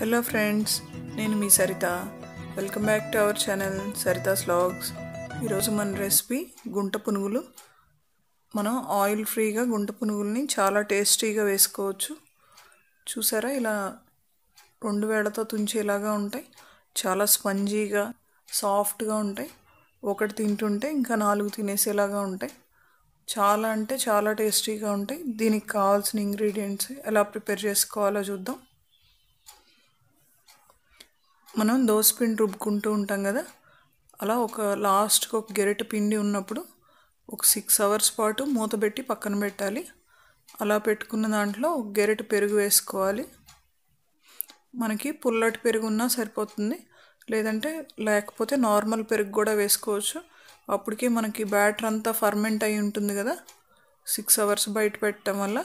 hello friends నేను మీ Sarita welcome back to our channel Sarita స్లాగ్స్ ఈరోజు మన రెసిపీ గుంట పునుగులు మనం ఆయిల్ ఫ్రీగా గుంట పునుగుల్ని చాలా టేస్టీగా వేసుకోవచ్చు చూసారా ఇలా రెండు వేళతో తుంచేలాగా ఉంటాయి చాలా స్పంజీగా సాఫ్ట్గా ఉంటాయి ఒకటి తింటుంటే ఇంకా నాలుగు తినేసేలాగా ఉంటాయి చాలా అంటే చాలా టేస్టీగా ఉంటాయి దీనికి కావాల్సిన ఇంగ్రీడియంట్స్ ఎలా ప్రిపేర్ చేసుకోవాలో చూద్దాం మనం దోశ పిండి రుబ్బుకుంటూ ఉంటాం కదా అలా ఒక లాస్ట్కి ఒక గెరెట పిండి ఉన్నప్పుడు ఒక సిక్స్ అవర్స్ పాటు మూత పెట్టి పక్కన పెట్టాలి అలా పెట్టుకున్న దాంట్లో ఒక గెరెట పెరుగు వేసుకోవాలి మనకి పుల్లటి పెరుగు ఉన్నా సరిపోతుంది లేదంటే లేకపోతే నార్మల్ పెరుగు కూడా వేసుకోవచ్చు అప్పటికే మనకి బ్యాటర్ అంతా ఫర్మెంట్ అయి ఉంటుంది కదా సిక్స్ అవర్స్ బయట పెట్టడం వల్ల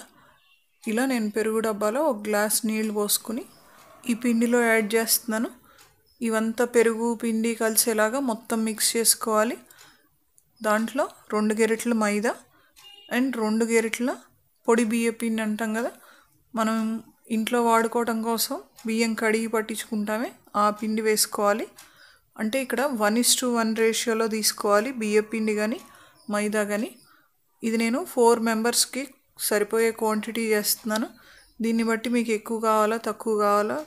ఇలా నేను పెరుగు డబ్బాలో ఒక గ్లాస్ నీళ్ళు పోసుకుని ఈ పిండిలో యాడ్ చేస్తున్నాను ఇవంతా పెరుగు పిండి కలిసేలాగా మొత్తం మిక్స్ చేసుకోవాలి దాంట్లో రెండు గెరెట్ల మైదా అండ్ రెండు గెరెట్ల పొడి బియ్య పిండి అంటాం కదా మనం ఇంట్లో వాడుకోవటం కోసం బియ్యం కడిగి పట్టించుకుంటామే ఆ పిండి వేసుకోవాలి అంటే ఇక్కడ వన్ ఇస్ టు వన్ రేషియోలో తీసుకోవాలి బియ్య పిండి కానీ మైదా కానీ ఇది నేను ఫోర్ మెంబర్స్కి సరిపోయే క్వాంటిటీ చేస్తున్నాను దీన్ని బట్టి మీకు ఎక్కువ కావాలా తక్కువ కావాలా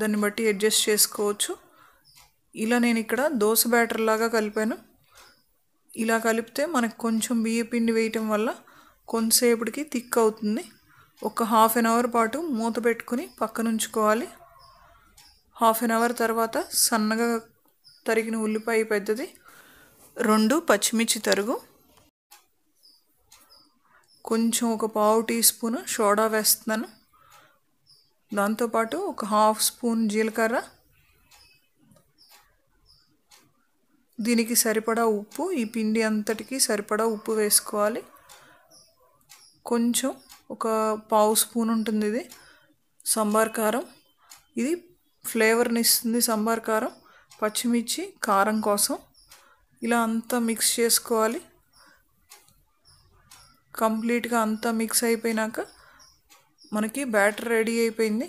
దాన్ని బట్టి అడ్జస్ట్ చేసుకోవచ్చు ఇలా నేను ఇక్కడ దోశ బ్యాటర్ లాగా కలిపాను ఇలా కలిపితే మనకు కొంచెం బియ్య పిండి వేయటం వల్ల కొంతసేపటికి థిక్ అవుతుంది ఒక హాఫ్ అన్ అవర్ పాటు మూత పెట్టుకుని పక్కనుంచుకోవాలి హాఫ్ అన్ అవర్ తర్వాత సన్నగా తరిగిన ఉల్లిపాయ పెద్దది రెండు పచ్చిమిర్చి తరుగు కొంచెం ఒక పావు టీ స్పూన్ సోడా వేస్తున్నాను దాంతోపాటు ఒక హాఫ్ స్పూన్ జీలకర్ర దీనికి సరిపడా ఉప్పు ఈ పిండి అంతటికి సరిపడా ఉప్పు వేసుకోవాలి కొంచెం ఒక పావు స్పూన్ ఉంటుంది ఇది సంబార్ కారం ఇది ఫ్లేవర్ని ఇస్తుంది సంబార్ కారం పచ్చిమిర్చి కారం కోసం ఇలా అంతా మిక్స్ చేసుకోవాలి కంప్లీట్గా అంతా మిక్స్ అయిపోయినాక మనకి బ్యాటర్ రెడీ అయిపోయింది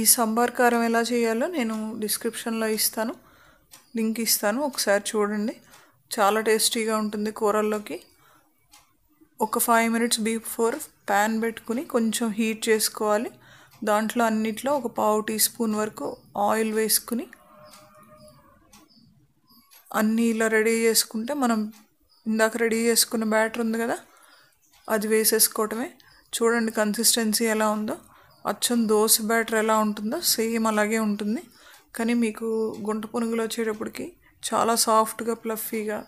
ఈ సాంబార్ కారం ఎలా చేయాలో నేను డిస్క్రిప్షన్లో ఇస్తాను లింక్ ఇస్తాను ఒకసారి చూడండి చాలా టేస్టీగా ఉంటుంది కూరల్లోకి ఒక ఫైవ్ మినిట్స్ బిఫోర్ ప్యాన్ పెట్టుకుని కొంచెం హీట్ చేసుకోవాలి దాంట్లో అన్నిట్లో ఒక పావు టీ స్పూన్ వరకు ఆయిల్ వేసుకుని అన్నీ ఇలా రెడీ చేసుకుంటే మనం ఇందాక రెడీ చేసుకున్న బ్యాటర్ ఉంది కదా అది వేసేసుకోవటమే చూడండి కన్సిస్టెన్సీ ఎలా ఉందో అచ్చం దోశ బ్యాటర్ ఎలా ఉంటుందో సేమ్ అలాగే ఉంటుంది కానీ మీకు గుంట పునుగులు వచ్చేటప్పటికి చాలా సాఫ్ట్గా ప్లఫీగా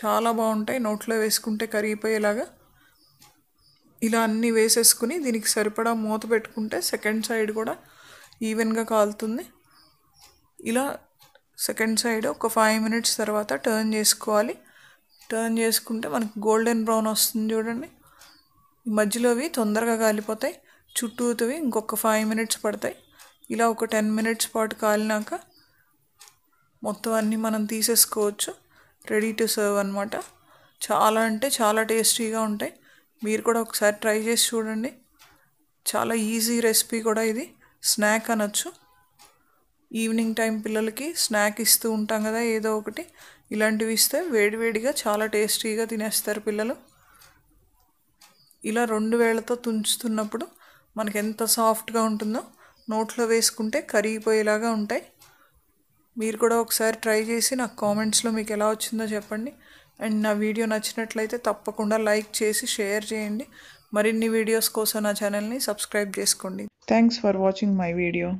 చాలా బాగుంటాయి నోట్లో వేసుకుంటే కరిగిపోయేలాగా ఇలా అన్నీ వేసేసుకుని దీనికి సరిపడా మూత పెట్టుకుంటే సెకండ్ సైడ్ కూడా ఈవెన్గా కాలుతుంది ఇలా సెకండ్ సైడ్ ఒక ఫైవ్ మినిట్స్ తర్వాత టర్న్ చేసుకోవాలి టర్న్ చేసుకుంటే మనకు గోల్డెన్ బ్రౌన్ వస్తుంది చూడండి మధ్యలో అవి తొందరగా కాలిపోతాయి చుట్టూతవి ఇంకొక ఫైవ్ మినిట్స్ పడతాయి ఇలా ఒక టెన్ మినిట్స్ పాటు కాలినాక మొత్తం అన్నీ మనం తీసేసుకోవచ్చు రెడీ టు సర్వ్ అనమాట చాలా అంటే చాలా టేస్టీగా ఉంటాయి మీరు కూడా ఒకసారి ట్రై చేసి చూడండి చాలా ఈజీ రెసిపీ కూడా ఇది స్నాక్ అనొచ్చు ఈవినింగ్ టైం పిల్లలకి స్నాక్ ఇస్తూ ఉంటాం కదా ఏదో ఒకటి ఇలాంటివి ఇస్తే వేడివేడిగా చాలా టేస్టీగా తినేస్తారు పిల్లలు ఇలా రెండు వేళ్లతో తుంచుతున్నప్పుడు మనకి ఎంత సాఫ్ట్గా ఉంటుందో నోట్లో వేసుకుంటే కరిగిపోయేలాగా ఉంటాయి మీరు కూడా ఒకసారి ట్రై చేసి నాకు కామెంట్స్లో మీకు ఎలా వచ్చిందో చెప్పండి అండ్ నా వీడియో నచ్చినట్లయితే తప్పకుండా లైక్ చేసి షేర్ చేయండి మరిన్ని వీడియోస్ కోసం నా ఛానల్ని సబ్స్క్రైబ్ చేసుకోండి thanks for watching my video